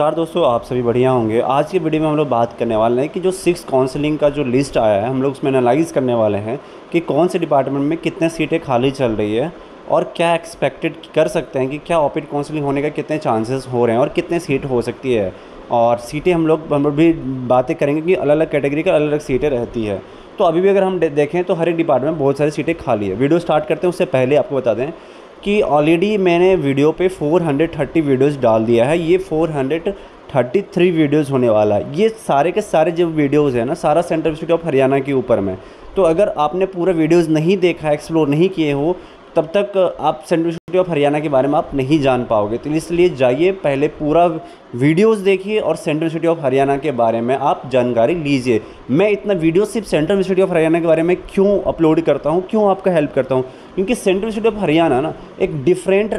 नमस्कार दोस्तों आप सभी बढ़िया होंगे आज की वीडियो में हम लोग बात करने वाले हैं कि जो सिक्स काउंसलिंग का जो लिस्ट आया है हम लोग उसमें एनालाइज करने वाले हैं कि कौन से डिपार्टमेंट में कितने सीटें खाली चल रही है और क्या एक्सपेक्टेड कर सकते हैं कि क्या ऑपिड काउंसलिंग होने का कितने चांसेस हो रहे हैं और कितने सीट हो सकती है और सीटें हम लोग हम लोग भी बातें करेंगे कि अलग अलग कैटेगरी का अलग अलग सीटें रहती है तो अभी भी अगर हम देखें तो हर एक डिपार्टमेंट बहुत सारी सीटें खाली है वीडियो स्टार्ट करते हैं उससे पहले आपको बता दें कि ऑलरेडी मैंने वीडियो पे 430 वीडियोस डाल दिया है ये 433 वीडियोस होने वाला है ये सारे के सारे जो वीडियोस है ना सारा सेंटर इंस्टीट्यूट ऑफ हरियाणा के ऊपर में तो अगर आपने पूरा वीडियोस नहीं देखा एक्सप्लोर नहीं किए हो तब तक आप सेंट्रल यूनिवर्सिटी ऑफ हरियाणा के बारे में आप नहीं जान पाओगे तो इसलिए जाइए पहले पूरा वीडियोस देखिए और सेंट्रल यूनिवर्सिटी ऑफ हरियाणा के बारे में आप जानकारी लीजिए मैं इतना वीडियो सिर्फ सेंट्रल यूनिवर्सिटी ऑफ हरियाणा के बारे में क्यों अपलोड करता हूँ क्यों आपका हेल्प करता हूँ क्योंकि सेंट्रल यूनिवर्सिटी ऑफ हरियाणा ना एक डिफरेंट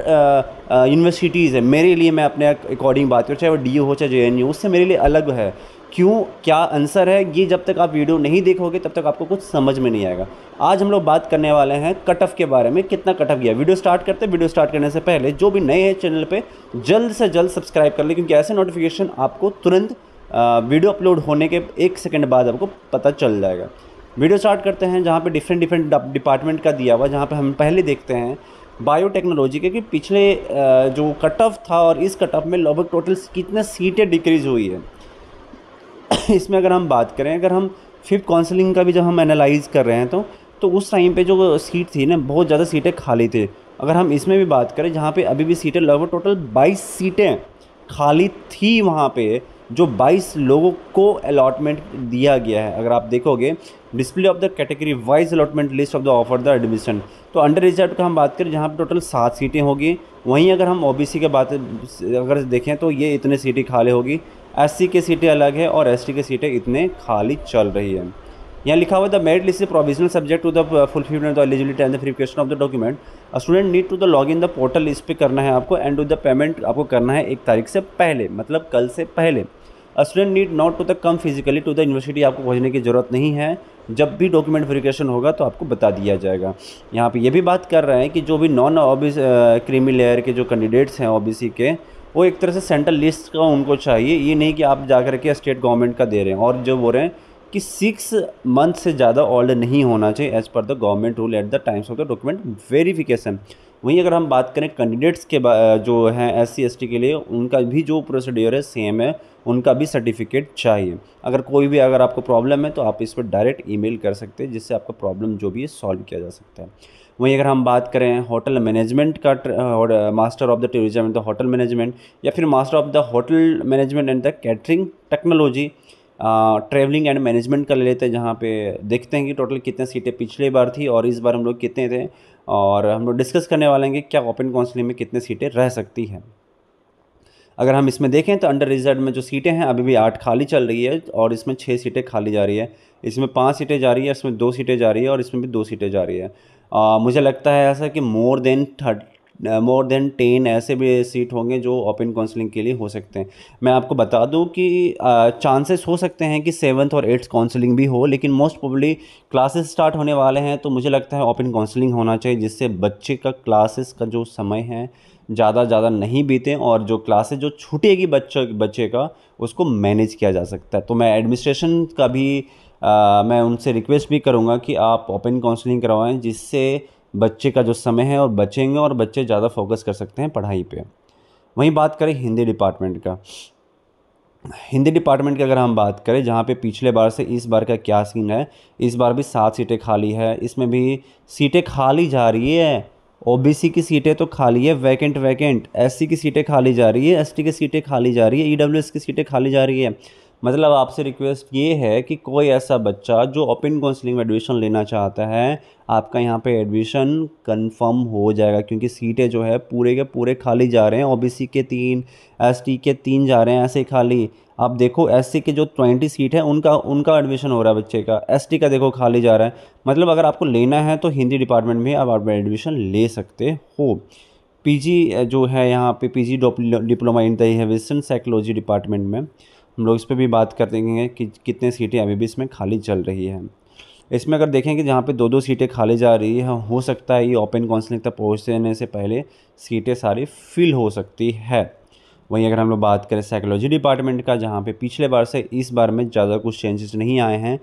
यूनिवर्सिटीज़ है मेरे लिए मैं अपने अकॉर्डिंग बात करूँ चाहे वो डी हो चाहे जे हो उससे मेरे लिए अलग है क्यों क्या आंसर है ये जब तक आप वीडियो नहीं देखोगे तब तक आपको कुछ समझ में नहीं आएगा आज हम लोग बात करने वाले हैं कट ऑफ के बारे में कितना कट ऑफ गया वीडियो स्टार्ट करते हैं वीडियो स्टार्ट करने से पहले जो भी नए हैं चैनल पे जल्द से जल्द सब्सक्राइब कर लें क्योंकि ऐसे नोटिफिकेशन आपको तुरंत वीडियो अपलोड होने के एक सेकेंड बाद आपको पता चल जाएगा वीडियो स्टार्ट करते हैं जहाँ पे डिफरेंट डिफरेंट डिपार्टमेंट का दिया हुआ जहाँ पे हम पहले देखते हैं बायोटेक्नोलॉजी कि पिछले जो कट ऑफ था और इस कट ऑफ में लगभग टोटल कितने सीटें डिक्रीज हुई है इसमें अगर हम बात करें अगर हम फिफ्थ काउंसलिंग का भी जब हम एनालाइज कर रहे हैं तो तो उस टाइम पे जो सीट थी ना बहुत ज़्यादा सीटें खाली थी अगर हम इसमें भी बात करें जहाँ पे अभी भी सीटें लगभग टोटल 22 सीटें खाली थी वहाँ पे जो 22 लोगों को अलॉटमेंट दिया गया है अगर आप देखोगे display of the category wise allotment list of the offer the admission तो अंडर रिजर्व का हम बात करें जहाँ पर टोटल सात सीटें होगी वहीं अगर हम ओ बी सी के बात अगर देखें तो ये इतने सीटें खाली होगी एस सी के सीटें अलग है और एस टी की सीटें इतने खाली चल रही है यहाँ लिखा हुआ the merit list provisional subject to the fulfilment the eligibility and the verification of the document student need to the log in the portal इस पर करना है आपको एंड टू द पेमेंट आपको करना है एक तारीख से पहले मतलब कल से पहले student need not to the come physically to the university आपको पहुंचने की ज़रूरत नहीं है जब भी डॉक्यूमेंट वेरिफिकेशन होगा तो आपको बता दिया जाएगा यहाँ पे ये भी बात कर रहे हैं कि जो भी नॉन ऑबिस क्रीमी लेयर के जो कैंडिडेट्स हैं ओबीसी के वो एक तरह से सेंट्रल लिस्ट का उनको चाहिए ये नहीं कि आप जा कर के स्टेट गवर्नमेंट का दे रहे हैं और जो बोल रहे हैं कि सिक्स मंथ से ज़्यादा ओल्ड नहीं होना चाहिए as per the government rule at the times of the document verification वहीं अगर हम बात करें कैंडिडेट्स के जो हैं एस सी के लिए उनका भी जो प्रोसीड्योर है सेम है उनका भी सर्टिफिकेट चाहिए अगर कोई भी अगर आपको प्रॉब्लम है तो आप इस पर डायरेक्ट ईमेल कर सकते हैं जिससे आपका प्रॉब्लम जो भी है सॉल्व किया जा सकता है वहीं अगर हम बात करें होटल मैनेजमेंट का और master of the tourism and the hotel management या फिर master of the hotel management and the catering technology travelling and management का ले लेते हैं जहाँ पे देखते हैं कि टोटल कितने सीटें पिछले बार थी और इस बार हम लोग कितने थे और हम लोग डिस्कस करने वाले हैं कि क्या ओपन काउंसिलिंग में कितने सीटें रह सकती हैं अगर हम इसमें देखें तो अंडर रिजर्व में जो सीटें हैं अभी भी आठ खाली चल रही है और इसमें छः सीटें खाली जा रही है इसमें पाँच सीटें जा रही है इसमें दो सीटें जा रही है और इसमें भी दो सीटें जा रही है आ, मुझे लगता है ऐसा कि more than more than ten ऐसे भी सीट होंगे जो ओपन काउंसलिंग के लिए हो सकते हैं मैं आपको बता दूं कि चांसेस हो सकते हैं कि सेवन्थ और एट्थ काउंसलिंग भी हो लेकिन मोस्ट प्रोबली क्लासेस स्टार्ट होने वाले हैं तो मुझे लगता है ओपन काउंसलिंग होना चाहिए जिससे बच्चे का क्लासेस का जो समय है ज़्यादा ज़्यादा नहीं बीते और जो क्लासेस जो छूटेगी बच्चों बच्चे का उसको मैनेज किया जा सकता है तो मैं एडमिनिस्ट्रेशन का भी आ, मैं उनसे रिक्वेस्ट भी करूँगा कि आप ओपन काउंसलिंग करवाएँ जिससे बच्चे का जो समय है और बचेंगे और बच्चे ज़्यादा फोकस कर सकते हैं पढ़ाई पे वहीं बात करें हिंदी डिपार्टमेंट का हिंदी डिपार्टमेंट की अगर हम बात करें जहाँ पे पिछले बार से इस बार का क्या सीन है इस बार भी सात सीटें खाली है इसमें भी सीटें खाली जा रही है ओ की सीटें तो खाली है वैकेंट वैकेंट एस की सीटें खाली जा रही है एस की सीटें खाली जा रही है ई e की सीटें खाली जा रही है मतलब आपसे रिक्वेस्ट ये है कि कोई ऐसा बच्चा जो ओपन काउंसलिंग में एडमिशन लेना चाहता है आपका यहाँ पे एडमिशन कंफर्म हो जाएगा क्योंकि सीटें जो है पूरे के पूरे खाली जा रहे हैं ओबीसी के तीन एसटी के तीन जा रहे हैं ऐसे खाली आप देखो एससी के जो ट्वेंटी सीट है उनका उनका एडमिशन हो रहा है बच्चे का एसटी का देखो खाली जा रहा है मतलब अगर आपको लेना है तो हिंदी डिपार्टमेंट में आप एडमिशन ले सकते हो पीजी जो है यहाँ पे पीजी डिप्लोमा इन है वेस्टर्न साइकोलॉजी डिपार्टमेंट में हम लोग इस पर भी बात कर देंगे कि कितने सीटें अभी भी इसमें खाली चल रही है इसमें अगर देखें कि जहाँ पे दो दो सीटें खाली जा रही है हो सकता है ये ओपन काउंसिलिंग तक पहुँचने से पहले सीटें सारी फिल हो सकती है वहीं अगर हम लोग बात करें साइकोलॉजी डिपार्टमेंट का जहाँ पे पिछले बार से इस बार में ज़्यादा कुछ चेंजेस नहीं आए हैं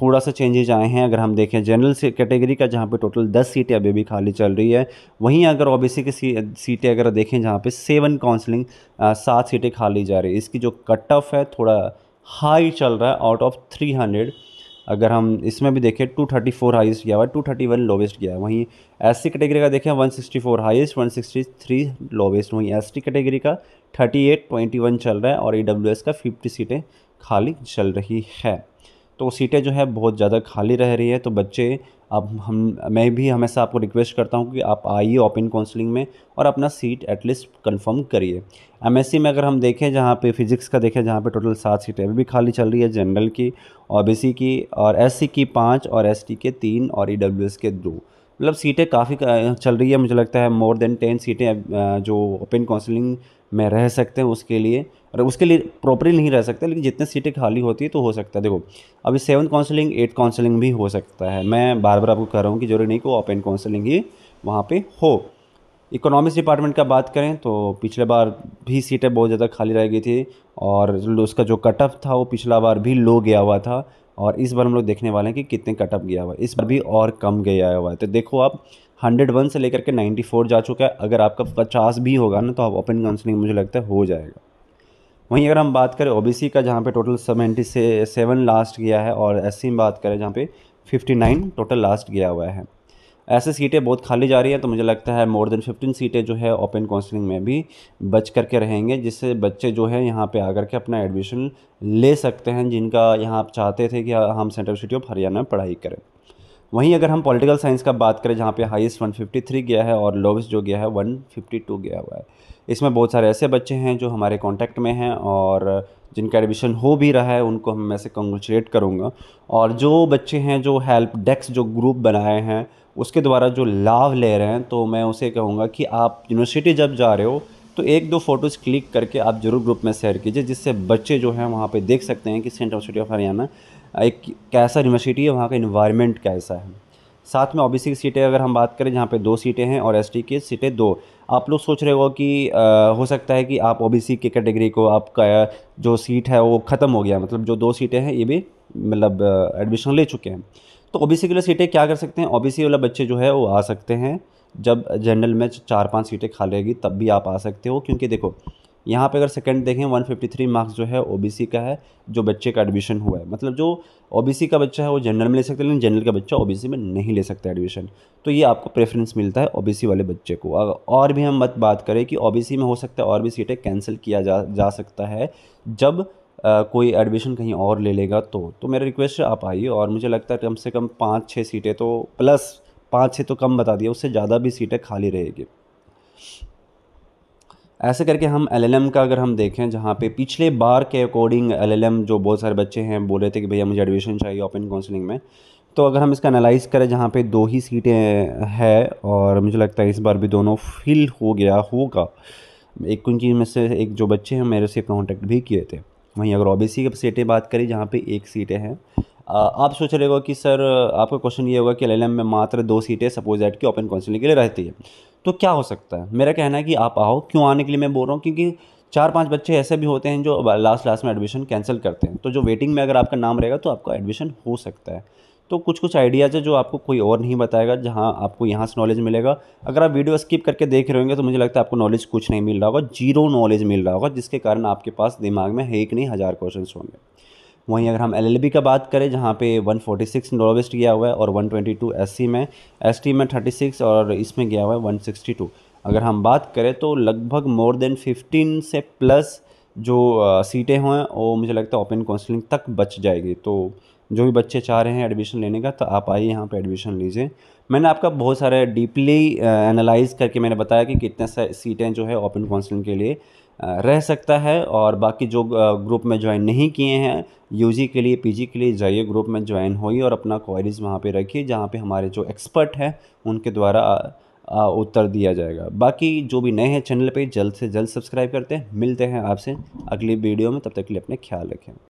थोड़ा सा चेंजेज आए हैं अगर हम देखें जनरल कैटेगरी का जहाँ पे टोटल दस सीटें अभी भी खाली चल रही है वहीं अगर ओ बी सी की सीटें अगर देखें जहाँ पे सेवन काउंसलिंग सात सीटें खाली जा रही है इसकी जो कट ऑफ है थोड़ा हाई चल रहा है आउट ऑफ थ्री हंड्रेड अगर हम इसमें भी देखें 234 थर्टी फोर हाइस्ट गया हुआ टू थर्टी वन लोवेस्ट गया है वहीं एस सी कैटेगरी का देखें 164 सिक्सटी थ्री लोवेस्ट वहीं एस टी कैटेगरी का थर्टी एट ट्वेंटी वन चल रहा है और ई डब्ल्यू एस का फिफ्टी सीटें खाली चल रही है तो सीटें जो है बहुत ज़्यादा खाली रह रही है तो बच्चे अब हम मैं भी हमेशा आपको रिक्वेस्ट करता हूँ कि आप आइए ओपन काउंसलिंग में और अपना सीट एटलीस्ट कंफर्म करिए एमएससी में अगर हम देखें जहाँ पे फिज़िक्स का देखें जहाँ पे टोटल सात सीटें अभी भी खाली चल रही है जनरल की बी की और एस की पाँच और एस के तीन और ई e के दो मतलब सीटें काफ़ी चल रही है मुझे लगता है मोर देन टेन सीटें जो ओपन काउंसलिंग में रह सकते हैं उसके लिए और उसके लिए प्रॉपरली नहीं रह सकते लेकिन जितने सीटें खाली होती है तो हो सकता है देखो अभी सेवन काउंसलिंग एट काउंसलिंग भी हो सकता है मैं बार बार आपको कह रहा हूँ कि जरूरी नहीं कि ओपन काउंसलिंग ही वहाँ पर हो इकोनॉमिक्स डिपार्टमेंट का बात करें तो पिछले बार भी सीटें बहुत ज़्यादा खाली रह गई थी और उसका जो कट ऑफ था वो पिछला बार भी लो गया हुआ था और इस बार हम लोग देखने वाले हैं कि कितने कट ऑफ गया हुआ है इस बार भी और कम गया हुआ है तो देखो आप हंड्रेड वन से लेकर के नाइन्टी फोर जा चुका है अगर आपका पचास भी होगा ना तो आप ओपन काउंसलिंग मुझे लगता है हो जाएगा वहीं अगर हम बात करें ओबीसी का जहाँ पे टोटल सेवेंटी से सेवन लास्ट गया है और सी में बात करें जहाँ पे फिफ्टी नाइन टोटल लास्ट गया हुआ है ऐसे सीटें बहुत खाली जा रही हैं तो मुझे लगता है मोर देन फिफ्टीन सीटें जो है ओपन काउंसलिंग में भी बच करके रहेंगे जिससे बच्चे जो है यहाँ पे आकर के अपना एडमिशन ले सकते हैं जिनका यहाँ आप चाहते थे कि हम सेंट्रल यूनिवर्सिटी ऑफ हरियाणा में पढ़ाई करें वहीं अगर हम पॉलिटिकल साइंस का बात करें जहाँ पे हाईएस्ट 153 गया है और लोवेस्ट जो गया है 152 गया हुआ है इसमें बहुत सारे ऐसे बच्चे हैं जो हमारे कांटेक्ट में हैं और जिनका एडमिशन हो भी रहा है उनको हम मैं से कंग्रेचुलेट करूँगा और जो बच्चे हैं जो हेल्प डेस्क जो ग्रुप बनाए हैं उसके द्वारा जो लाभ ले रहे हैं तो मैं उसे कहूँगा कि आप यूनिवर्सिटी जब जा रहे हो तो एक दो फ़ोटोज़ क्लिक करके आप ज़रूर ग्रुप में शेयर कीजिए जिससे बच्चे जो हैं वहाँ पे देख सकते हैं कि सेंट्रल यूनिवर्सिटी ऑफ हरियाणा एक कैसा यूनिवर्सिटी है वहाँ का इन्वायरमेंट कैसा है साथ में ओ की सीटें अगर हम बात करें जहाँ पे दो सीटें हैं और एस की सीटें दो आप लोग सोच रहे हो कि आ, हो सकता है कि आप ओ के कैटेगरी को आपका जो सीट है वो ख़त्म हो गया मतलब जो दो सीटें हैं ये भी मतलब एडमिशन ले चुके हैं तो ओ के लिए सीटें क्या कर सकते हैं ओ वाला बच्चे जो है वो आ सकते हैं जब जनरल में चार पाँच सीटें खा लेगी तब भी आप आ सकते हो क्योंकि देखो यहाँ पे अगर सेकंड देखें 153 मार्क्स जो है ओबीसी का है जो बच्चे का एडमिशन हुआ है मतलब जो ओबीसी का बच्चा है वो जनरल में ले सकता है लेकिन जनरल का बच्चा ओबीसी में नहीं ले सकता एडमिशन तो ये आपको प्रेफरेंस मिलता है ओबीसी वाले बच्चे को अगर और भी हम मत बात करें कि ओबीसी में हो सकता है और भी सीटें कैंसिल किया जा जा सकता है जब आ, कोई एडमिशन कहीं और ले लेगा तो तो मेरा रिक्वेस्ट है आप आइए और मुझे लगता है कम से कम पाँच छः सीटें तो प्लस पाँच छः तो कम बता दिया उससे ज़्यादा भी सीटें खाली रहेगी ऐसे करके हम एल का अगर हम देखें जहाँ पे पिछले बार के अकॉर्डिंग एल जो बहुत सारे बच्चे हैं बोल रहे थे कि भैया मुझे एडमिशन चाहिए ओपन काउंसलिंग में तो अगर हम इसका एनालाइज़ करें जहाँ पे दो ही सीटें हैं और मुझे लगता है इस बार भी दोनों फिल हो गया होगा एक चीज़ में से एक जो बच्चे हैं मेरे से कॉन्टेक्ट भी किए थे वहीं अगर ओ बी की सीटें बात करें जहाँ पर एक सीटें हैं आप सोच रहे हो कि सर आपका क्वेश्चन ये होगा कि एल में मात्र दो सीटें सपोज एट की ओपन काउंसिलिंग के लिए रहती है तो क्या हो सकता है मेरा कहना है कि आप आओ क्यों आने के लिए मैं बोल रहा हूँ क्योंकि चार पांच बच्चे ऐसे भी होते हैं जो लास्ट लास्ट में एडमिशन कैंसिल करते हैं तो जो वेटिंग में अगर आपका नाम रहेगा तो आपका एडमिशन हो सकता है तो कुछ कुछ आइडियाज़ है जो आपको कोई और नहीं बताएगा जहाँ आपको यहाँ से नॉलेज मिलेगा अगर आप वीडियो स्किप करके देख रहे होंगे तो मुझे लगता है आपको नॉलेज कुछ नहीं मिल रहा होगा जीरो नॉलेज मिल रहा होगा जिसके कारण आपके पास दिमाग में है एक नहीं हज़ार क्वेश्चन होंगे वहीं अगर हम एल का बात करें जहाँ पे 146 फोर्टी सिक्स नॉर्वेस्ट गया हुआ है और 122 ट्वेंटी में एस में 36 और इसमें गया हुआ है 162 अगर हम बात करें तो लगभग मोर देन 15 से प्लस जो सीटें हैं वो मुझे लगता है ओपन काउंसलिंग तक बच जाएगी तो जो भी बच्चे चाह रहे हैं एडमिशन लेने का तो आप आइए यहाँ पर एडमिशन लीजिए मैंने आपका बहुत सारे डीपली एनालाइज करके मैंने बताया कि कितने सीटें जो है ओपन काउंसलिंग के लिए रह सकता है और बाकी जो ग्रुप में ज्वाइन नहीं किए हैं यूजी के लिए पीजी के लिए जाइए ग्रुप में ज्वाइन होइए और अपना क्वारीज़ वहाँ पे रखिए जहाँ पे हमारे जो एक्सपर्ट हैं उनके द्वारा उत्तर दिया जाएगा बाकी जो भी नए हैं चैनल पे जल्द से जल्द सब्सक्राइब करते हैं मिलते हैं आपसे अगली वीडियो में तब तक के लिए अपने ख्याल रखें